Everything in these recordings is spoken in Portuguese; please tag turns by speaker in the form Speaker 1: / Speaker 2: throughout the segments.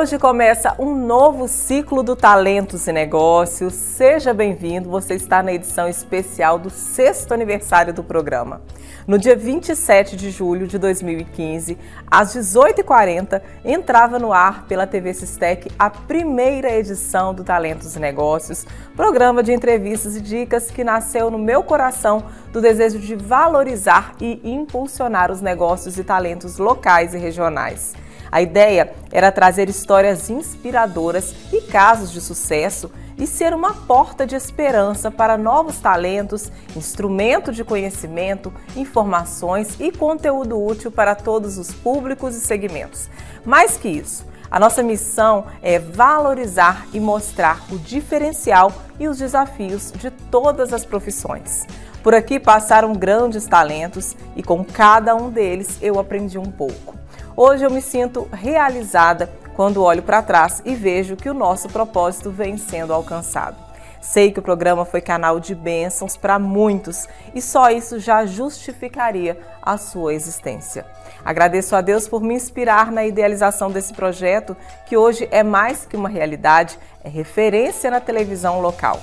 Speaker 1: Hoje começa um novo ciclo do Talentos e Negócios. Seja bem-vindo, você está na edição especial do sexto aniversário do programa. No dia 27 de julho de 2015, às 18h40, entrava no ar pela TV Sistec a primeira edição do Talentos e Negócios, programa de entrevistas e dicas que nasceu no meu coração do desejo de valorizar e impulsionar os negócios e talentos locais e regionais. A ideia era trazer histórias inspiradoras e casos de sucesso e ser uma porta de esperança para novos talentos, instrumento de conhecimento, informações e conteúdo útil para todos os públicos e segmentos. Mais que isso, a nossa missão é valorizar e mostrar o diferencial e os desafios de todas as profissões. Por aqui passaram grandes talentos e com cada um deles eu aprendi um pouco. Hoje eu me sinto realizada quando olho para trás e vejo que o nosso propósito vem sendo alcançado. Sei que o programa foi canal de bênçãos para muitos e só isso já justificaria a sua existência. Agradeço a Deus por me inspirar na idealização desse projeto, que hoje é mais que uma realidade, é referência na televisão local.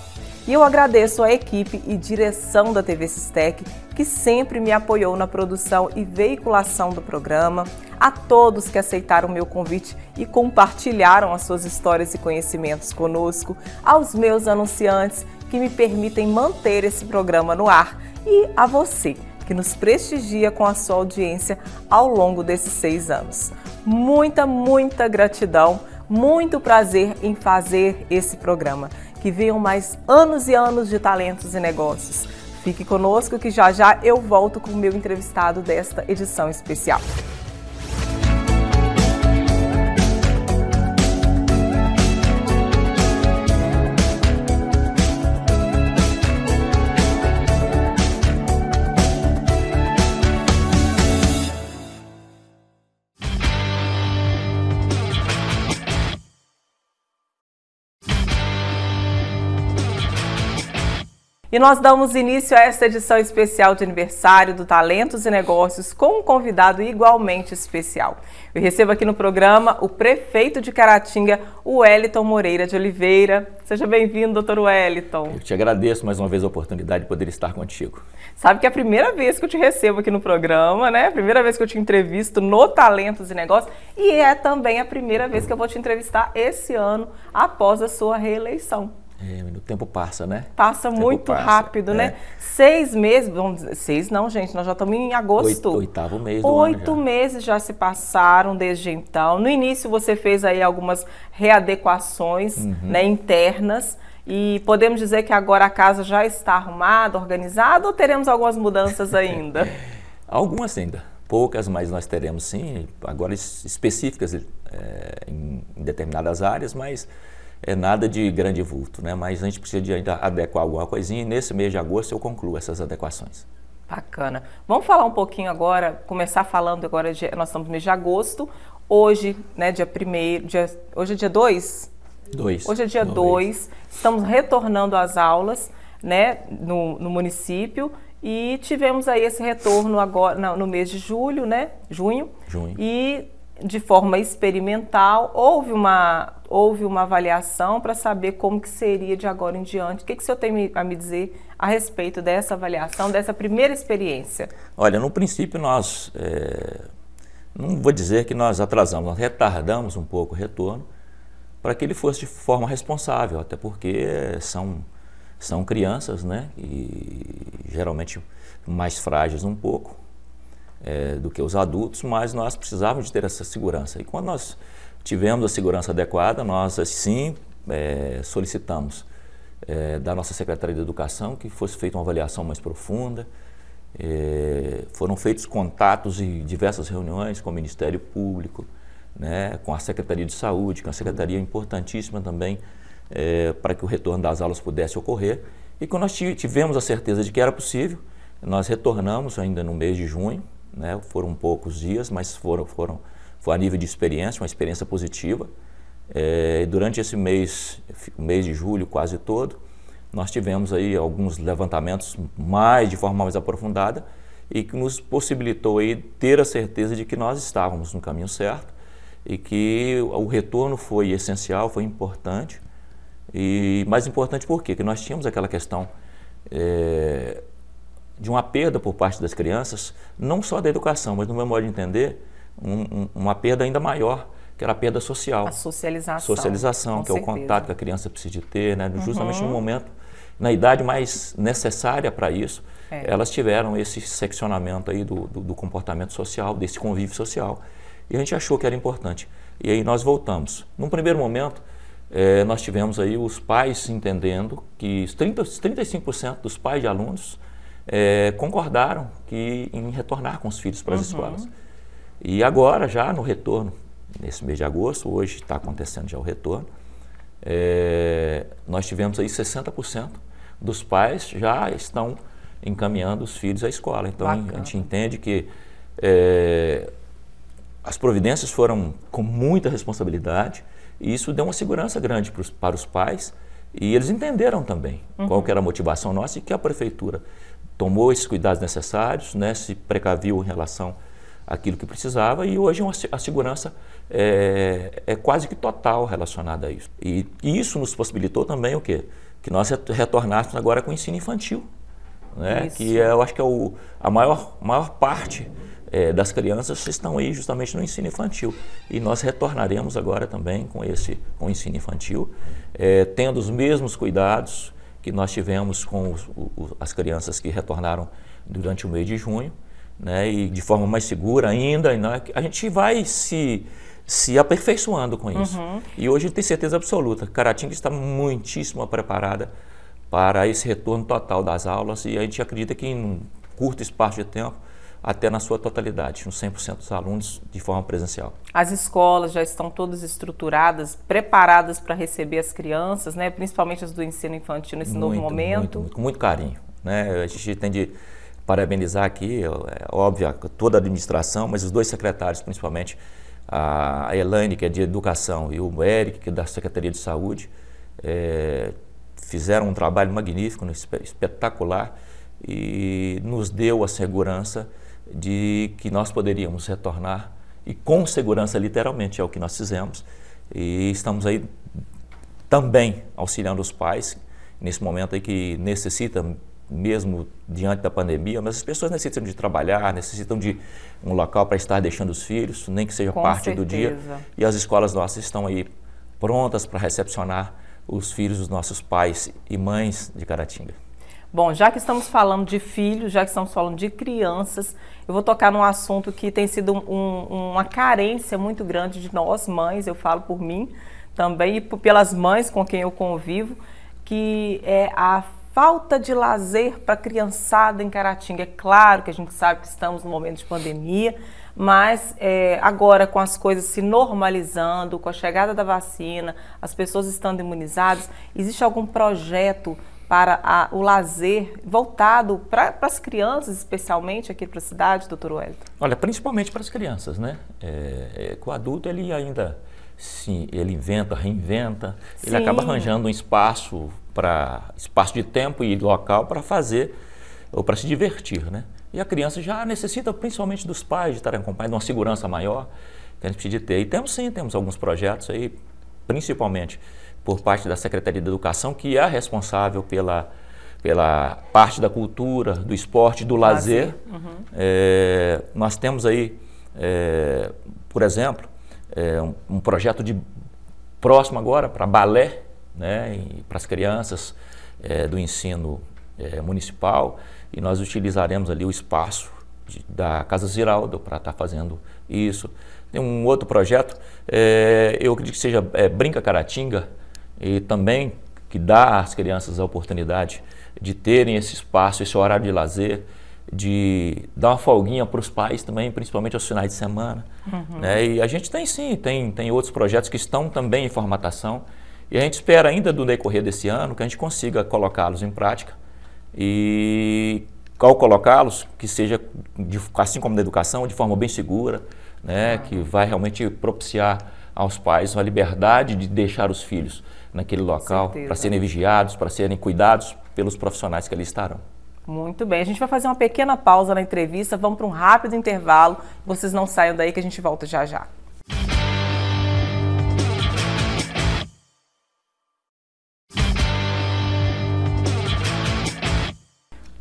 Speaker 1: E eu agradeço à equipe e direção da TV Sistec, que sempre me apoiou na produção e veiculação do programa, a todos que aceitaram meu convite e compartilharam as suas histórias e conhecimentos conosco, aos meus anunciantes que me permitem manter esse programa no ar e a você que nos prestigia com a sua audiência ao longo desses seis anos. Muita, muita gratidão, muito prazer em fazer esse programa que venham mais anos e anos de talentos e negócios. Fique conosco que já já eu volto com o meu entrevistado desta edição especial. E nós damos início a esta edição especial de aniversário do Talentos e Negócios com um convidado igualmente especial. Eu recebo aqui no programa o prefeito de Caratinga, o Wellington Moreira de Oliveira. Seja bem-vindo, doutor Wellington. Eu
Speaker 2: te agradeço mais uma vez a oportunidade de poder estar contigo.
Speaker 1: Sabe que é a primeira vez que eu te recebo aqui no programa, né? Primeira vez que eu te entrevisto no Talentos e Negócios e é também a primeira vez que eu vou te entrevistar esse ano após a sua reeleição.
Speaker 2: É, o tempo passa, né?
Speaker 1: Passa muito passa, rápido, né? é. né? Seis meses, vamos dizer, seis não, gente, nós já estamos em agosto. Oito, oitavo mês do Oito ano já. meses já se passaram desde então. No início você fez aí algumas readequações uhum. né, internas. E podemos dizer que agora a casa já está arrumada, organizada, ou teremos algumas mudanças ainda?
Speaker 2: algumas ainda. Poucas, mas nós teremos sim. Agora específicas é, em determinadas áreas, mas é nada de grande vulto, né? mas a gente precisa de ainda adequar alguma coisinha e nesse mês de agosto eu concluo essas adequações.
Speaker 1: Bacana. Vamos falar um pouquinho agora, começar falando agora, de, nós estamos no mês de agosto, hoje, né, dia 1 dia, hoje é dia 2? 2. Hoje é dia 2, estamos retornando às aulas, né, no, no, município e tivemos aí esse retorno agora no, no mês de julho, né, junho. Junho. E de forma experimental, houve uma, houve uma avaliação para saber como que seria de agora em diante. O que, que o senhor tem a me dizer a respeito dessa avaliação, dessa primeira experiência?
Speaker 2: Olha, no princípio nós, é, não vou dizer que nós atrasamos, nós retardamos um pouco o retorno para que ele fosse de forma responsável, até porque são, são crianças, né, e geralmente mais frágeis um pouco é, do que os adultos, mas nós precisávamos de ter essa segurança. E quando nós tivemos a segurança adequada, nós assim é, solicitamos é, da nossa Secretaria de Educação que fosse feita uma avaliação mais profunda, é, foram feitos contatos e diversas reuniões com o Ministério Público, né, com a Secretaria de Saúde, que é uma secretaria importantíssima também é, para que o retorno das aulas pudesse ocorrer. E quando nós tivemos a certeza de que era possível, nós retornamos ainda no mês de junho, né? Foram poucos dias, mas foram, foram foi a nível de experiência, uma experiência positiva. É, durante esse mês, mês de julho quase todo, nós tivemos aí alguns levantamentos mais de forma mais aprofundada e que nos possibilitou aí ter a certeza de que nós estávamos no caminho certo e que o retorno foi essencial, foi importante. E mais importante por quê? Porque nós tínhamos aquela questão é, de uma perda por parte das crianças, não só da educação, mas, no meu modo de entender, um, um, uma perda ainda maior, que era a perda social. A
Speaker 1: socialização. Socialização, que certeza. é o contato
Speaker 2: que a criança precisa ter, né? justamente uhum. no momento, na idade mais necessária para isso, é. elas tiveram esse seccionamento aí do, do, do comportamento social, desse convívio social. E a gente achou que era importante. E aí nós voltamos. Num primeiro momento, eh, nós tivemos aí os pais entendendo que 30, 35% dos pais de alunos é, concordaram que, em retornar com os filhos para as uhum. escolas. E agora, já no retorno, nesse mês de agosto, hoje está acontecendo já o retorno, é, nós tivemos aí 60% dos pais já estão encaminhando os filhos à escola. Então Bacana. a gente entende que é, as providências foram com muita responsabilidade e isso deu uma segurança grande pros, para os pais e eles entenderam também uhum. qual que era a motivação nossa e que a prefeitura tomou esses cuidados necessários, né, se precaviu em relação àquilo que precisava e hoje a segurança é, é quase que total relacionada a isso. E, e isso nos possibilitou também o quê? Que nós retornássemos agora com o ensino infantil, né? que é, eu acho que é o, a maior, maior parte é, das crianças estão aí justamente no ensino infantil. E nós retornaremos agora também com esse com o ensino infantil, é, tendo os mesmos cuidados que nós tivemos com os, os, as crianças que retornaram durante o mês de junho, né, e de forma mais segura ainda. a gente vai se, se aperfeiçoando com isso. Uhum. E hoje tem certeza absoluta, Caratinga está muitíssimo preparada para esse retorno total das aulas e a gente acredita que em um curto espaço de tempo até na sua totalidade, nos 100% dos alunos de forma presencial.
Speaker 1: As escolas já estão todas estruturadas, preparadas para receber as crianças, né? principalmente as do ensino infantil nesse muito, novo momento? Muito,
Speaker 2: com muito carinho. Né? A gente tem de parabenizar aqui, é, é óbvio, toda a administração, mas os dois secretários principalmente, a Elaine, que é de Educação, e o Eric, que é da Secretaria de Saúde, é, fizeram um trabalho magnífico, né, espetacular, e nos deu a segurança de que nós poderíamos retornar e com segurança, literalmente, é o que nós fizemos. E estamos aí também auxiliando os pais nesse momento aí que necessita mesmo diante da pandemia, mas as pessoas necessitam de trabalhar, necessitam de um local para estar deixando os filhos, nem que seja com parte certeza. do dia. E as escolas nossas estão aí prontas para recepcionar os filhos dos nossos pais e mães de Caratinga.
Speaker 1: Bom, já que estamos falando de filhos, já que estamos falando de crianças, eu vou tocar num assunto que tem sido um, uma carência muito grande de nós mães, eu falo por mim também e pelas mães com quem eu convivo, que é a falta de lazer para a criançada em Caratinga. É claro que a gente sabe que estamos no momento de pandemia, mas é, agora com as coisas se normalizando, com a chegada da vacina, as pessoas estando imunizadas, existe algum projeto para a, o lazer voltado para as crianças, especialmente aqui para a cidade, doutor Wellington?
Speaker 2: Olha, principalmente para as crianças, né? É, é, o adulto ele ainda sim, ele inventa, reinventa, sim. ele acaba arranjando um espaço para espaço de tempo e local para fazer ou para se divertir, né? E a criança já necessita principalmente dos pais de estarem acompanhando, de uma segurança maior que a gente precisa ter. E temos sim, temos alguns projetos aí, principalmente por parte da Secretaria de Educação, que é a responsável pela, pela parte da cultura, do esporte, do lazer. lazer. Uhum. É, nós temos aí, é, por exemplo, é, um, um, projeto de próximo agora para balé, né, para as crianças é, do ensino é, municipal, e nós utilizaremos ali o espaço de, da Casa Ziraldo para estar tá fazendo isso. Tem um outro projeto, é, eu acredito que seja Brinca Caratinga, e também que dá às crianças a oportunidade de terem esse espaço, esse horário de lazer, de dar uma folguinha para os pais também, principalmente aos finais de semana. Uhum. Né? E a gente tem sim, tem, tem outros projetos que estão também em formatação e a gente espera ainda do decorrer desse ano que a gente consiga colocá-los em prática e ao colocá-los, que seja, de, assim como na educação, de forma bem segura, né? Uhum. que vai realmente propiciar aos pais uma liberdade de deixar os filhos naquele local, para serem vigiados, para serem cuidados pelos profissionais que ali estarão.
Speaker 1: Muito bem, a gente vai fazer uma pequena pausa na entrevista, vamos para um rápido intervalo. Vocês não saiam daí que a gente volta já já.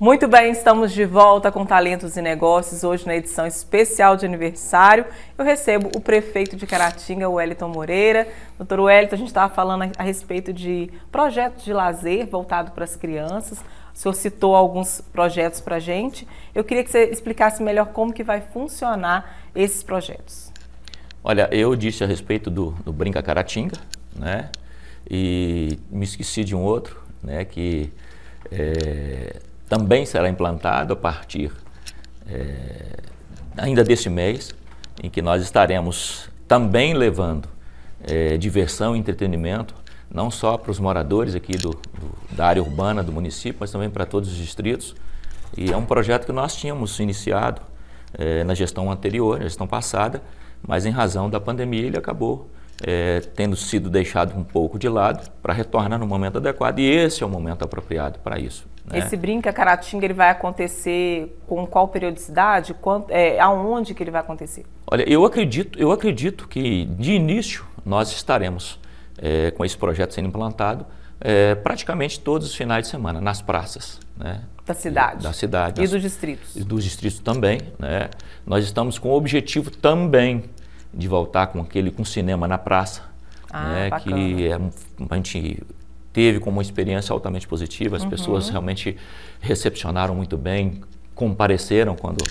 Speaker 1: Muito bem, estamos de volta com Talentos e Negócios, hoje na edição especial de aniversário. Eu recebo o prefeito de Caratinga, Wellington Moreira. Doutor Wellington, a gente estava falando a respeito de projetos de lazer voltado para as crianças. O senhor citou alguns projetos para a gente. Eu queria que você explicasse melhor como que vai funcionar esses projetos.
Speaker 2: Olha, eu disse a respeito do, do Brinca Caratinga, né? E me esqueci de um outro, né? Que... É também será implantado a partir é, ainda deste mês, em que nós estaremos também levando é, diversão e entretenimento, não só para os moradores aqui do, do, da área urbana do município, mas também para todos os distritos. E é um projeto que nós tínhamos iniciado é, na gestão anterior, na gestão passada, mas em razão da pandemia ele acabou é, tendo sido deixado um pouco de lado para retornar no momento adequado, e esse é o momento apropriado para isso. Né? Esse
Speaker 1: Brinca Caratinga ele vai acontecer com qual periodicidade? Quanto, é, aonde que ele vai acontecer?
Speaker 2: Olha, eu acredito, eu acredito que de início nós estaremos é, com esse projeto sendo implantado é, praticamente todos os finais de semana nas praças. Né? Da cidade. E, da cidade. E dos distritos. E dos distritos também. Né? Nós estamos com o objetivo também de voltar com aquele com cinema na praça. Ah, né? Que é a gente teve como uma experiência altamente positiva, as uhum. pessoas realmente recepcionaram muito bem, compareceram quando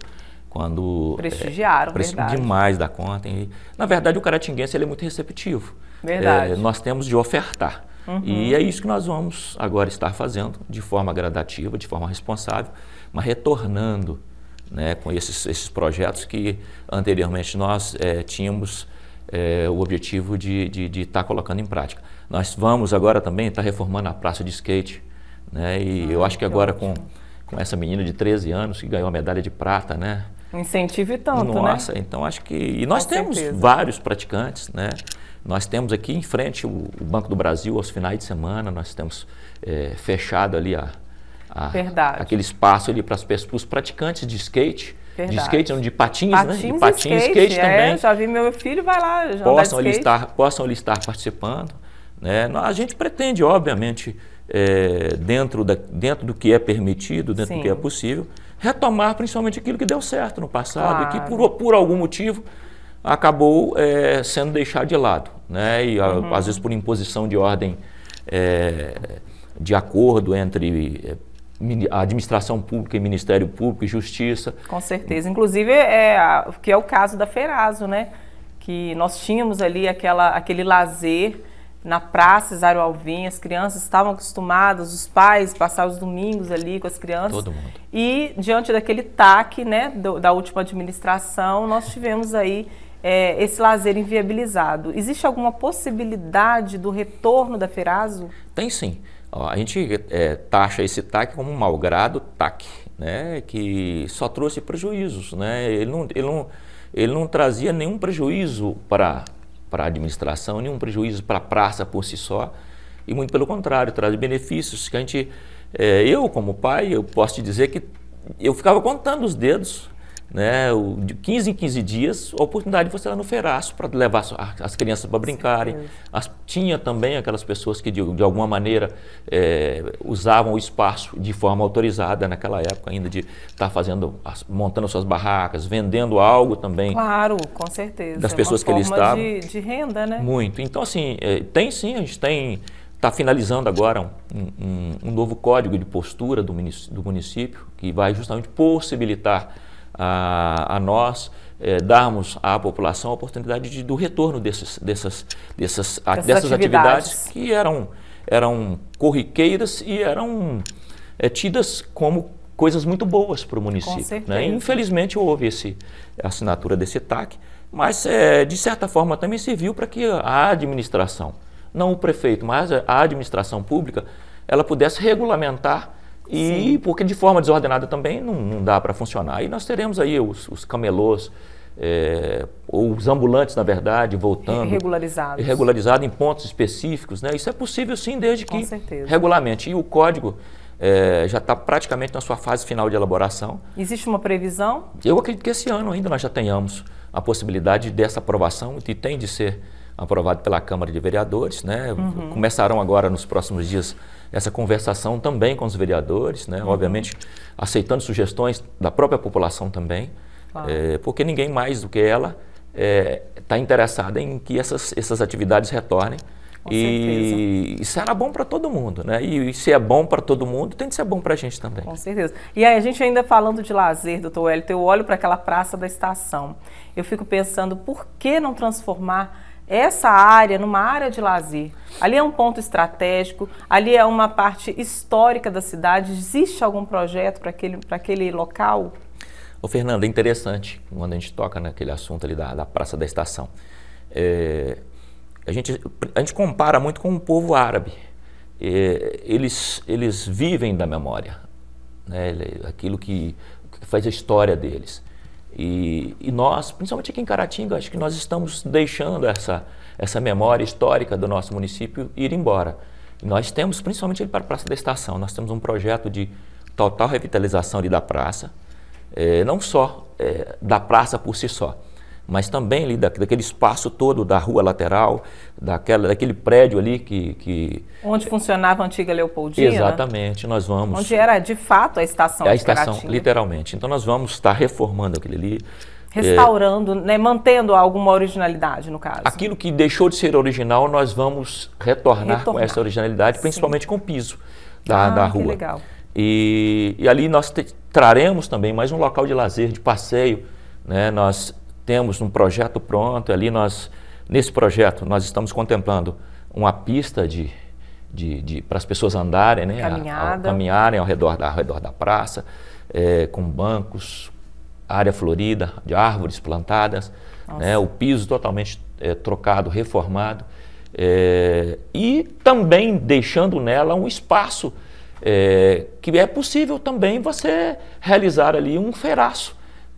Speaker 2: quando é, prestigiaram, é, demais da conta. E, na verdade, o caratinguense ele é muito receptivo. Verdade. É, nós temos de ofertar. Uhum. E é isso que nós vamos agora estar fazendo de forma gradativa, de forma responsável, mas retornando né, com esses, esses projetos que anteriormente nós é, tínhamos é, o objetivo de estar tá colocando em prática. Nós vamos agora também estar tá reformando a praça de skate. Né? E ah, eu acho que agora com, com essa menina de 13 anos que ganhou a medalha de prata, né?
Speaker 1: Incentive tanto, né? Nossa,
Speaker 2: né? então acho que... E nós com temos certeza. vários praticantes, né? Nós temos aqui em frente o, Banco do Brasil aos finais de semana, nós temos é, fechado ali a, a aquele espaço ali para os praticantes de skate, Verdade. de skate, de patins, patins né? De patins, skate, skate é, também. Já
Speaker 1: vi meu filho, vai lá. Já possam, ali estar,
Speaker 2: possam ali estar participando. Né? A gente pretende, obviamente, é, dentro, da, dentro do que é permitido, dentro Sim. do que é possível, retomar principalmente aquilo que deu certo no passado claro. e que por, por algum motivo acabou é, sendo deixado de lado. Né? E uhum. às vezes por imposição de ordem é, de acordo entre é, a administração pública e Ministério Público e Justiça.
Speaker 1: Com certeza. Inclusive, é, que é o caso da Ferazo, né? Que nós tínhamos ali aquela, aquele lazer na praça Cesário Alvim, as crianças estavam acostumadas, os pais passavam os domingos ali com as crianças. Todo mundo. E diante daquele taque né, do, da última administração, nós tivemos aí é, esse lazer inviabilizado. Existe alguma possibilidade do retorno da Ferazo?
Speaker 2: Tem sim. Ó, a gente é, taxa esse TAC como um malgrado TAC, né, que só trouxe prejuízos. Né? Ele, não, ele, não, ele não trazia nenhum prejuízo para para a administração, nenhum prejuízo para a praça por si só, e muito pelo contrário, traz benefícios que a gente, é, eu como pai, eu posso te dizer que eu ficava contando os dedos né, o, de 15 em 15 dias, a oportunidade de você ir lá no Feraço para levar as, crianças para brincarem. As, tinha também aquelas pessoas que, de, de alguma maneira, é, usavam o espaço de forma autorizada naquela época ainda, de estar tá fazendo, as, montando suas barracas, vendendo algo também.
Speaker 1: Claro, com certeza. Das é pessoas uma que eles estavam. De, de renda, né? Muito.
Speaker 2: Então, assim, é, tem sim, a gente tem está finalizando agora um, um, um, novo código de postura do município, do município, que vai justamente possibilitar a, a nós é, darmos à população a oportunidade de, do retorno desses, dessas, dessas, a, dessas atividades. atividades. que eram, eram corriqueiras e eram é, tidas como coisas muito boas para o município. Né? Infelizmente houve esse, a assinatura desse TAC, mas é, de certa forma também serviu para que a administração, não o prefeito, mas a administração pública, ela pudesse regulamentar e Sim. porque de forma desordenada também não, não dá para funcionar. E nós teremos aí os, os camelôs, é, ou os ambulantes, na verdade, voltando. Regularizados. Irregularizados em pontos específicos. Né? Isso é possível sim, desde que regulamente. E o código é, já está praticamente na sua fase final de elaboração.
Speaker 1: Existe uma previsão?
Speaker 2: Eu acredito que esse ano ainda nós já tenhamos a possibilidade dessa aprovação, que tem de ser aprovado pela Câmara de Vereadores. Né? Uhum. Começarão agora, nos próximos dias, essa conversação também com os vereadores, né? Uhum. obviamente aceitando sugestões da própria população também, claro. é, porque ninguém mais do que ela está eh, é, interessada em que essas, essas atividades retornem. E, isso será bom para todo mundo, né? E, e se é bom para todo mundo, tem que ser bom para a gente também. Com
Speaker 1: certeza. E aí, a gente ainda falando de lazer, doutor Wellington, eu olho para aquela praça da estação. Eu fico pensando, por que não transformar essa área numa área de lazer. Ali é um ponto estratégico, ali é uma parte histórica da cidade. Existe algum projeto para aquele, aquele local?
Speaker 2: Ô Fernando, é interessante quando a gente toca naquele assunto ali da, da Praça da Estação. É, a, gente, a gente compara muito com o povo árabe. É, eles, eles vivem da memória, né? aquilo que, que faz a história deles. E, e, nós, principalmente aqui em Caratinga, acho que nós estamos deixando essa, essa memória histórica do nosso município ir embora. E nós temos, principalmente para a Praça da Estação, nós temos um projeto de total revitalização ali da praça, é, não só é, da praça por si só, mas também ali da, daquele espaço todo da rua lateral, daquela, daquele prédio ali que, que...
Speaker 1: Onde funcionava a antiga Leopoldina.
Speaker 2: Exatamente, nós vamos... Onde
Speaker 1: era de fato a estação é A estação,
Speaker 2: literalmente. Então nós vamos estar reformando aquele ali. É, Restaurando,
Speaker 1: é, né, mantendo alguma originalidade no caso.
Speaker 2: Aquilo que deixou de ser original, nós vamos retornar, retornar. com essa originalidade, Sim. principalmente com o piso da, ah, da rua. Que legal. E, e ali nós te, traremos também mais um local de lazer, de passeio, né, nós temos um projeto pronto ali nós nesse projeto nós estamos contemplando uma pista de, de, de para as pessoas andarem né a, a, caminharem ao redor da ao redor da praça é, com bancos área florida de árvores plantadas né, o piso totalmente é, trocado reformado é, e também deixando nela um espaço que é possível também você realizar ali um feraço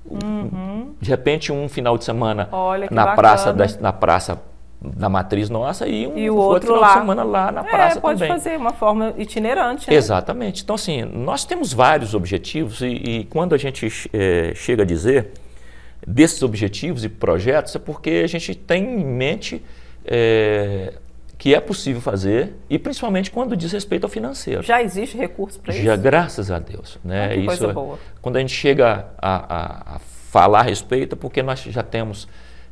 Speaker 1: Uhum.
Speaker 2: De repente, um final de semana na praça, da, na praça da matriz nossa e um e outro, outro, final lá. de semana lá na é, praça pode também. Pode
Speaker 1: fazer uma forma itinerante. Né?
Speaker 2: Exatamente. Então, assim, nós temos vários objetivos e, e quando a gente é, chega a dizer desses objetivos e projetos é porque a gente tem em mente é, que é possível fazer e principalmente quando diz respeito ao financeiro.
Speaker 1: Já existe recurso para isso? Já,
Speaker 2: graças a Deus. Né? Ah, isso, coisa é boa. Quando a gente chega a, a, a falar a respeito, porque nós já temos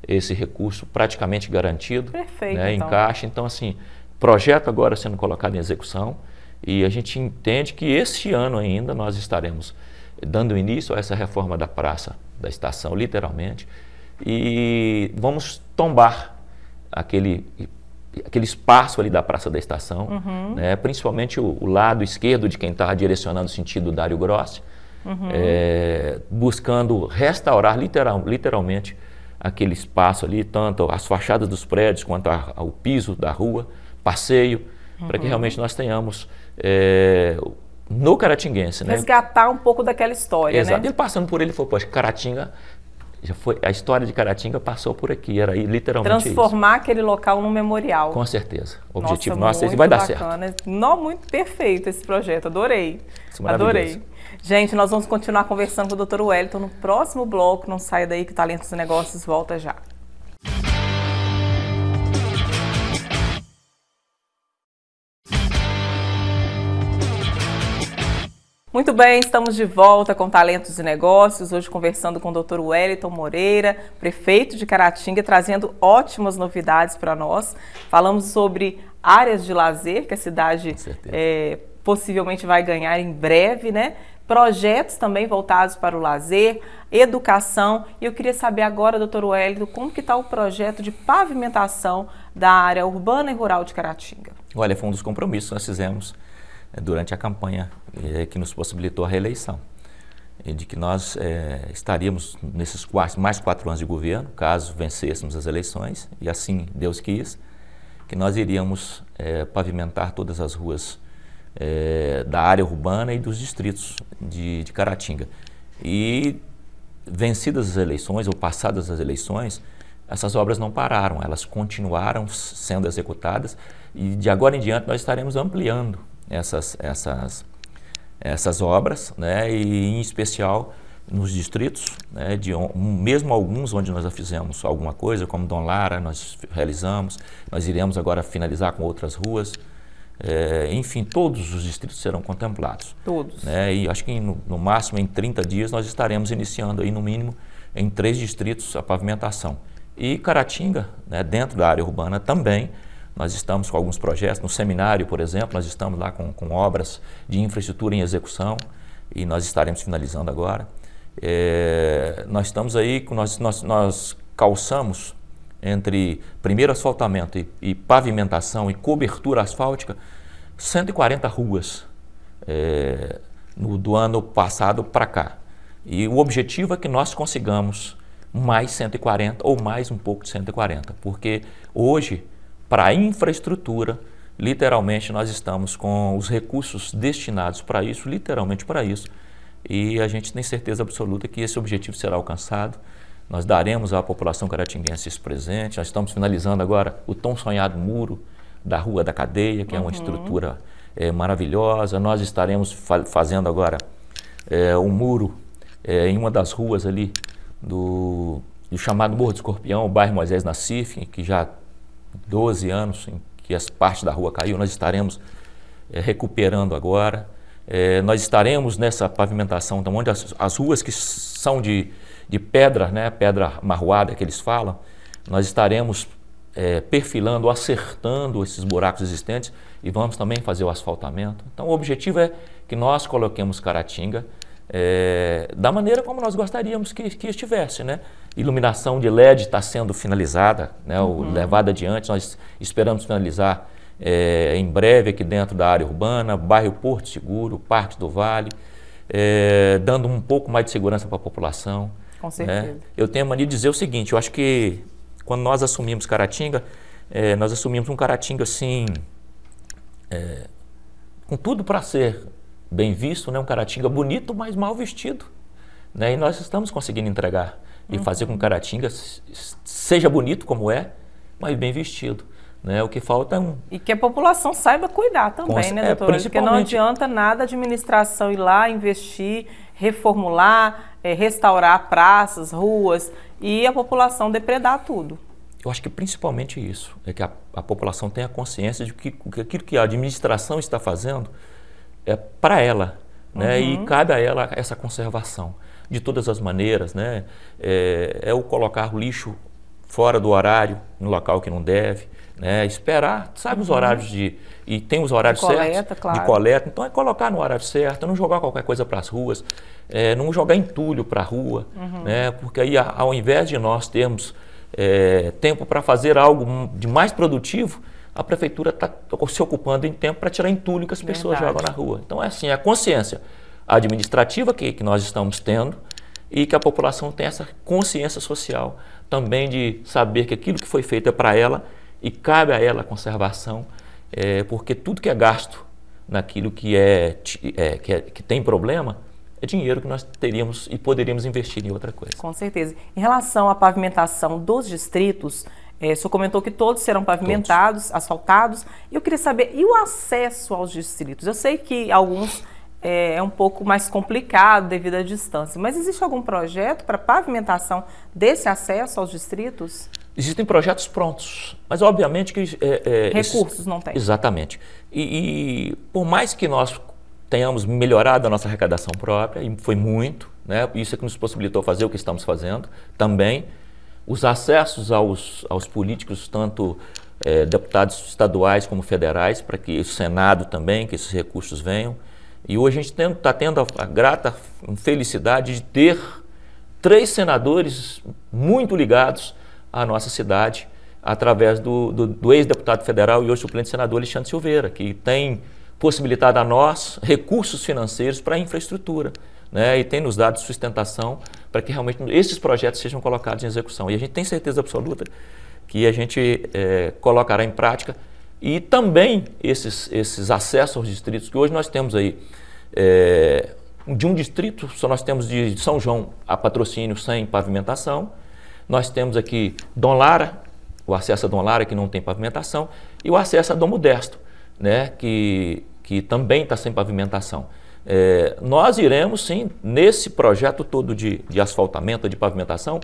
Speaker 2: esse recurso praticamente garantido né, Perfeito, né, então. em caixa. Então, assim, projeto agora sendo colocado em execução e a gente entende que este ano ainda nós estaremos dando início a essa reforma da praça, da estação, literalmente, e vamos tombar aquele aquele espaço ali da Praça da Estação, uhum. né? principalmente o, o, lado esquerdo de quem estava tá direcionando o sentido Dário Grossi, uhum. é, buscando restaurar literal, literalmente aquele espaço ali, tanto as fachadas dos prédios quanto a, piso da rua, passeio, uhum. para que realmente nós tenhamos é, no Caratinguense. Né?
Speaker 1: Resgatar um pouco daquela história, né? Exato. né? Ele
Speaker 2: passando por ele, foi, poxa, Caratinga já foi a história de Caratinga passou por aqui, era literalmente literalmente transformar
Speaker 1: isso. aquele local num memorial. Com
Speaker 2: certeza. O objetivo nosso é vai dar bacana.
Speaker 1: certo. Não muito perfeito esse projeto, adorei. Isso é adorei. Gente, nós vamos continuar conversando com o Dr. Wellington no próximo bloco, não saia daí que Talentos e Negócios volta já. Muito bem, estamos de volta com Talentos e Negócios, hoje conversando com o Dr. Wellington Moreira, prefeito de Caratinga, trazendo ótimas novidades para nós. Falamos sobre áreas de lazer que a cidade é, possivelmente vai ganhar em breve, né? Projetos também voltados para o lazer, educação. E eu queria saber agora, doutor Wellington, como que está o projeto de pavimentação da área urbana e rural de Caratinga?
Speaker 2: Olha, foi um dos compromissos que nós fizemos eh, durante a campanha eh, que nos possibilitou a reeleição. De que nós é, estaríamos nesses quatro, mais quatro anos de governo, caso vencêssemos as eleições, e assim Deus quis, que nós iríamos é, pavimentar todas as ruas é, da área urbana e dos distritos de, de Caratinga. E vencidas as eleições, ou passadas as eleições, essas obras não pararam, elas continuaram sendo executadas e de agora em diante nós estaremos ampliando essas, essas, essas obras, né? e em especial nos distritos, né? de um, mesmo alguns onde nós já fizemos alguma coisa, como Dom Lara, nós realizamos, nós iremos agora finalizar com outras ruas, é, enfim, todos os distritos serão contemplados. Todos. Né? E acho que no, no, máximo em 30 dias nós estaremos iniciando aí no mínimo em três distritos a pavimentação. E Caratinga, né, dentro da área urbana também, nós estamos com alguns projetos, no seminário, por exemplo, nós estamos lá com, com obras de infraestrutura em execução e nós estaremos finalizando agora. É, nós estamos aí, nós, nós, nós calçamos entre primeiro asfaltamento e, e, pavimentação e cobertura asfáltica 140 ruas é, no, do ano passado para cá. E o objetivo é que nós consigamos mais 140 ou mais um pouco de 140, porque hoje para a infraestrutura, literalmente nós estamos com os recursos destinados para isso, literalmente para isso, e a gente tem certeza absoluta que esse objetivo será alcançado. Nós daremos à população caratinguense esse presente. Nós estamos finalizando agora o tão sonhado muro da Rua da Cadeia, que uhum. é uma uhum. estrutura é, maravilhosa. Nós estaremos fa fazendo agora é, um muro é, em uma das ruas ali do, do chamado Morro do Escorpião, o bairro Moisés Nassif, que já 12 anos em que as partes da rua caiu, nós estaremos é, recuperando agora. É, nós estaremos nessa pavimentação, então, onde as, as ruas que são de, de pedra, né, pedra marroada que eles falam, nós estaremos é, perfilando, acertando esses buracos existentes e vamos também fazer o asfaltamento. Então, o objetivo é que nós coloquemos Caratinga é, da maneira como nós gostaríamos que, que estivesse. Né? Iluminação de LED está sendo finalizada, né, uhum. levada adiante, nós esperamos finalizar é, em breve aqui dentro da área urbana, bairro Porto Seguro, Parque do Vale, é, dando um pouco mais de segurança para a população. Com né? certeza. Né? Eu tenho a mania de dizer o seguinte, eu acho que quando nós assumimos Caratinga, é, nós assumimos um Caratinga assim, é, com tudo para ser bem visto, né? um Caratinga bonito, mas mal vestido. Né? E nós estamos conseguindo entregar e uhum. fazer com que o Caratinga seja bonito como é, mas bem vestido. Né? O que falta é um.
Speaker 1: E que a população saiba cuidar também, né, doutor? É, principalmente... Porque não adianta nada a administração ir lá, investir, reformular, é, restaurar praças, ruas e a população depredar tudo.
Speaker 2: Eu acho que principalmente isso, é que a, a população tenha consciência de que, que aquilo que a administração está fazendo é, para ela. Né? Uhum. E cabe a ela essa conservação. De todas as maneiras, né? é, é o colocar o lixo fora do horário, no local que não deve, né? Esperar, sabe os uhum. horários de e tem os horários de coleta, certos claro. de coleta. Então é colocar no horário certo, não jogar qualquer coisa para as ruas, é, não jogar entulho para a rua, uhum. né? Porque aí ao invés de nós termos é, tempo para fazer algo de mais produtivo, a prefeitura está se ocupando em tempo para tirar entulho que as pessoas Verdade. jogam na rua. Então é assim, é a consciência administrativa que, que nós estamos tendo e que a população tem essa consciência social também de saber que aquilo que foi feito é para ela e cabe a ela a conservação, é, porque tudo que é gasto naquilo que, é, é, que, é, que tem problema, é dinheiro que nós teríamos e poderíamos investir em outra coisa.
Speaker 1: Com certeza. Em relação à pavimentação dos distritos, é, o senhor comentou que todos serão pavimentados, todos. asfaltados. Eu queria saber, e o acesso aos distritos? Eu sei que alguns é, é um pouco mais complicado devido à distância, mas existe algum projeto para pavimentação desse acesso aos distritos? Existem projetos
Speaker 2: prontos, mas obviamente que... É, é, Recursos esses, não tem. Exatamente. E, e por mais que nós tenhamos melhorado a nossa arrecadação própria, e foi muito, né? isso é que nos possibilitou fazer o que estamos fazendo também, os acessos aos, aos políticos, tanto é, deputados estaduais como federais, para que o Senado também, que esses recursos venham. E hoje a gente está tendo a, a grata felicidade de ter três senadores muito ligados à nossa cidade, através do, do, do ex-deputado federal e hoje suplente senador Alexandre Silveira, que tem possibilitado a nós recursos financeiros para a infraestrutura né, e tem nos dado sustentação para que realmente esses projetos sejam colocados em execução. E a gente tem certeza absoluta que a gente é, colocará em prática e também esses, esses acessos aos distritos, que hoje nós temos aí, é, de um distrito, só nós temos de São João a patrocínio sem pavimentação, nós temos aqui Dom Lara, o acesso a Dom Lara que não tem pavimentação, e o acesso a Dom Modesto, né, que, que também está sem pavimentação. É, nós iremos sim, nesse projeto todo de, de asfaltamento, de pavimentação,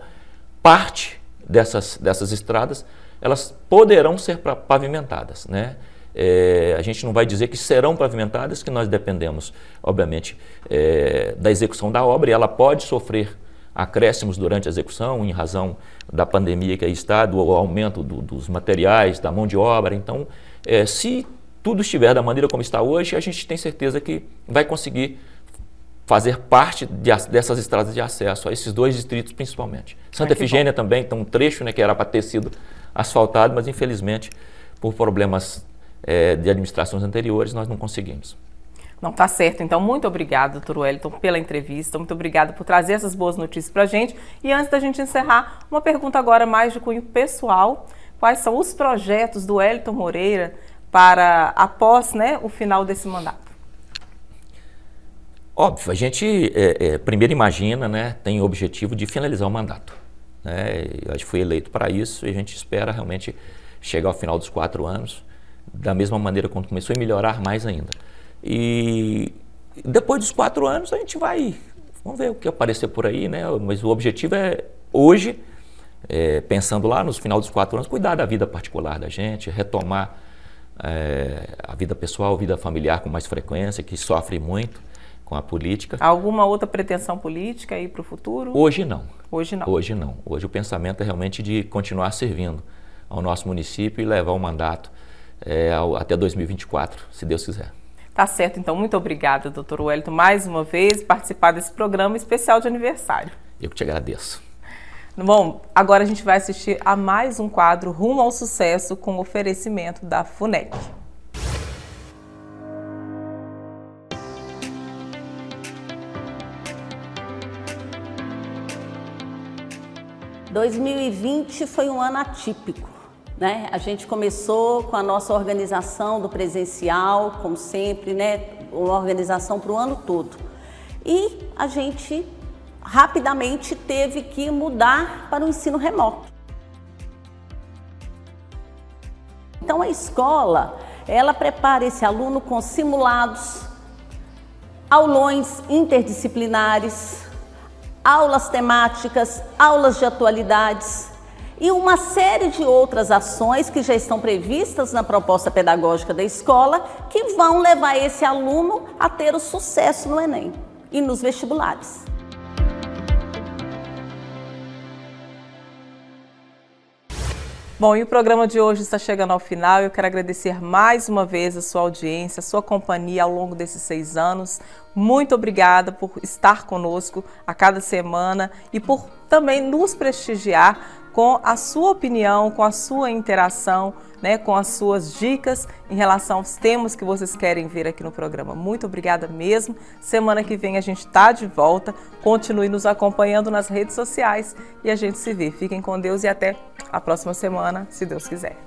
Speaker 2: parte dessas, dessas estradas, elas poderão ser pavimentadas, né? É, a gente não vai dizer que serão pavimentadas, que nós dependemos, obviamente, é, da execução da obra e ela pode sofrer acréscimos durante a execução em razão da pandemia que aí está, do aumento do, dos materiais, da mão de obra. Então, é, se tudo estiver da maneira como está hoje, a gente tem certeza que vai conseguir fazer parte de, dessas estradas de acesso a esses dois distritos principalmente. Santa ah, Efigênia bom. também tem um trecho né, que era para ter sido asfaltado, mas infelizmente por problemas é, de administrações anteriores nós não conseguimos.
Speaker 1: Não, tá certo. Então, muito obrigado, doutor Wellington, pela entrevista. Muito obrigado por trazer essas boas notícias para a gente. E antes da gente encerrar, uma pergunta agora mais de cunho pessoal. Quais são os projetos do Wellington Moreira para após né, o final desse mandato?
Speaker 2: Óbvio, a gente é, é, primeiro imagina, né, tem o objetivo de finalizar o mandato. Né? Eu acho que fui eleito para isso e a gente espera realmente chegar ao final dos quatro anos, da mesma maneira quando começou, e melhorar mais ainda. E depois dos quatro anos a gente vai, vamos ver o que aparecer por aí, né? mas o objetivo é hoje, é, pensando lá no final dos quatro anos, cuidar da vida particular da gente, retomar é, a vida pessoal, a vida familiar com mais frequência, que sofre muito com a política.
Speaker 1: Alguma outra pretensão política aí para o futuro? Hoje não. Hoje não. Hoje
Speaker 2: não. Hoje o pensamento é realmente de continuar servindo ao nosso município e levar o mandato é, ao, até 2024, se Deus quiser.
Speaker 1: Tá certo, então. Muito obrigada, doutor Wellington, mais uma vez, participar desse programa especial de aniversário.
Speaker 2: Eu que te agradeço.
Speaker 1: Bom, agora a gente vai assistir a mais um quadro Rumo ao Sucesso com oferecimento da FUNEC. ...2020 foi um ano atípico, né? A gente começou com a nossa organização do presencial, como sempre, né? Uma organização para o ano todo. E a gente rapidamente teve que mudar para o ensino remoto. Então a escola, ela prepara esse aluno com simulados, aulões interdisciplinares, aulas temáticas, aulas de atualidades e uma série de outras ações que já estão previstas na proposta pedagógica da escola que vão levar esse aluno a ter o sucesso no Enem e nos vestibulares. Bom, e o programa de hoje está chegando ao final. Eu quero agradecer mais uma vez a sua audiência, a sua companhia ao longo desses seis anos. Muito obrigada por estar conosco a cada semana e por também nos prestigiar com a sua opinião, com a sua interação, né, com as suas dicas em relação aos temas que vocês querem ver aqui no programa. Muito obrigada mesmo. Semana que vem a gente está de volta. Continue nos acompanhando nas redes sociais e a gente se vê. Fiquem com Deus e até a próxima semana, se Deus quiser.